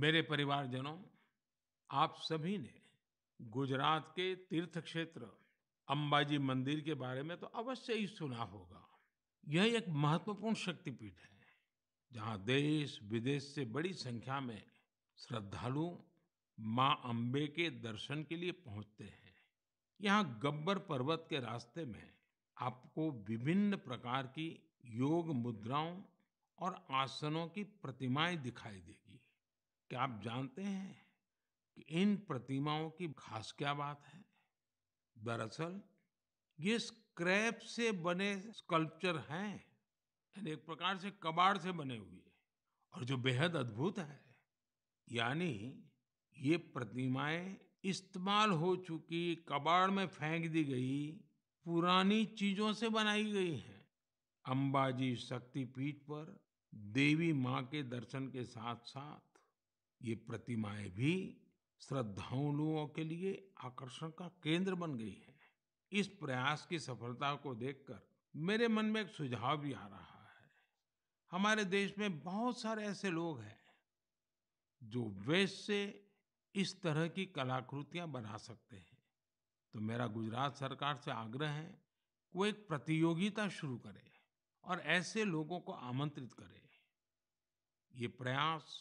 मेरे परिवारजनों आप सभी ने गुजरात के तीर्थ क्षेत्र अंबाजी मंदिर के बारे में तो अवश्य ही सुना होगा यह एक महत्वपूर्ण शक्तिपीठ है जहां देश विदेश से बड़ी संख्या में श्रद्धालु मां अंबे के दर्शन के लिए पहुंचते हैं यहां गब्बर पर्वत के रास्ते में आपको विभिन्न प्रकार की योग मुद्राओं और आसनों की प्रतिमाएं दिखाई देगी क्या आप जानते हैं कि इन प्रतिमाओं की खास क्या बात है दरअसल ये स्क्रैप से बने स्कल्पचर हैं यानी एक प्रकार से कबाड़ से बने हुए और जो बेहद अद्भुत है यानी ये प्रतिमाएं इस्तेमाल हो चुकी कबाड़ में फेंक दी गई पुरानी चीजों से बनाई गई हैं अंबाजी शक्तिपीठ पर देवी माँ के दर्शन के साथ साथ ये प्रतिमाएं भी श्रद्धालुओं के लिए आकर्षण का केंद्र बन गई हैं। इस प्रयास की सफलता को देखकर मेरे मन में एक सुझाव भी आ रहा है हमारे देश में बहुत सारे ऐसे लोग हैं जो वेस्ट से इस तरह की कलाकृतियां बना सकते हैं तो मेरा गुजरात सरकार से आग्रह है वो एक प्रतियोगिता शुरू करे और ऐसे लोगों को आमंत्रित करे ये प्रयास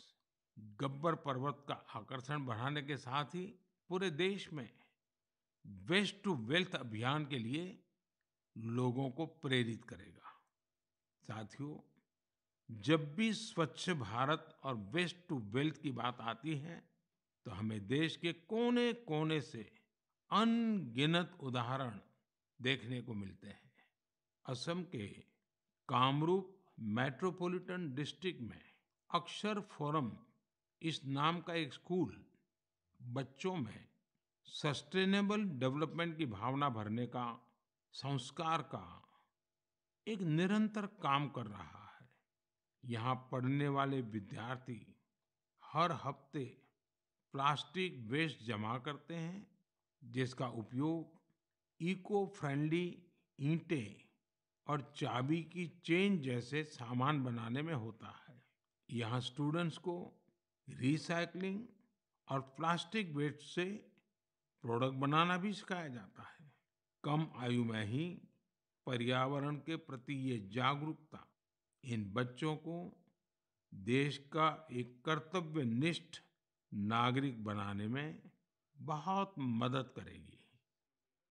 गब्बर पर्वत का आकर्षण बढ़ाने के साथ ही पूरे देश में वेस्ट टू वेल्थ अभियान के लिए लोगों को प्रेरित करेगा साथियों जब भी स्वच्छ भारत और वेस्ट टू वेल्थ की बात आती है तो हमें देश के कोने कोने से अनगिनत उदाहरण देखने को मिलते हैं असम के कामरूप मेट्रोपॉलिटन डिस्ट्रिक्ट में अक्षर फोरम इस नाम का एक स्कूल बच्चों में सस्टेनेबल डेवलपमेंट की भावना भरने का संस्कार का एक निरंतर काम कर रहा है यहाँ पढ़ने वाले विद्यार्थी हर हफ्ते प्लास्टिक वेस्ट जमा करते हैं जिसका उपयोग इको फ्रेंडली ईंटें और चाबी की चेन जैसे सामान बनाने में होता है यहाँ स्टूडेंट्स को रिसाइक्लिंग और प्लास्टिक वेस्ट से प्रोडक्ट बनाना भी सिखाया जाता है कम आयु में ही पर्यावरण के प्रति ये जागरूकता इन बच्चों को देश का एक कर्तव्यनिष्ठ नागरिक बनाने में बहुत मदद करेगी